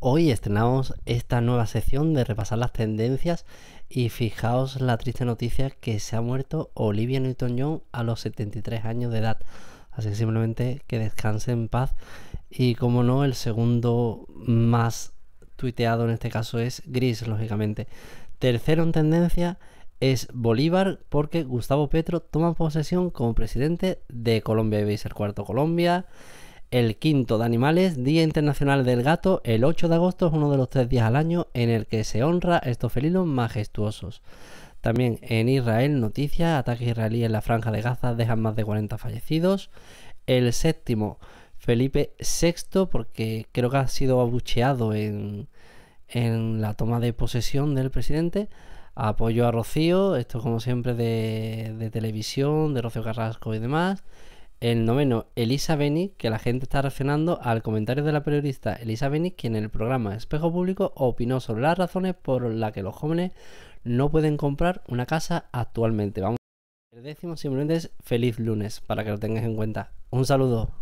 Hoy estrenamos esta nueva sección de repasar las tendencias y fijaos la triste noticia que se ha muerto Olivia Newton-John a los 73 años de edad. Así que simplemente que descanse en paz. Y como no, el segundo más tuiteado en este caso es Gris, lógicamente. Tercero en tendencia es Bolívar porque Gustavo Petro toma posesión como presidente de Colombia y veis el cuarto Colombia el quinto de animales, Día Internacional del Gato, el 8 de agosto es uno de los tres días al año en el que se honra estos felinos majestuosos. También en Israel, noticias, ataque israelí en la franja de Gaza dejan más de 40 fallecidos. El séptimo, Felipe VI, porque creo que ha sido abucheado en, la toma de posesión del presidente. Apoyo a Rocío, esto como siempre de, de televisión, de Rocío Carrasco y demás. El noveno, Elisa Beni, que la gente está reaccionando al comentario de la periodista Elisa Beni, quien en el programa Espejo Público opinó sobre las razones por las que los jóvenes no pueden comprar una casa actualmente. Vamos. El décimo simplemente es feliz lunes, para que lo tengas en cuenta. Un saludo.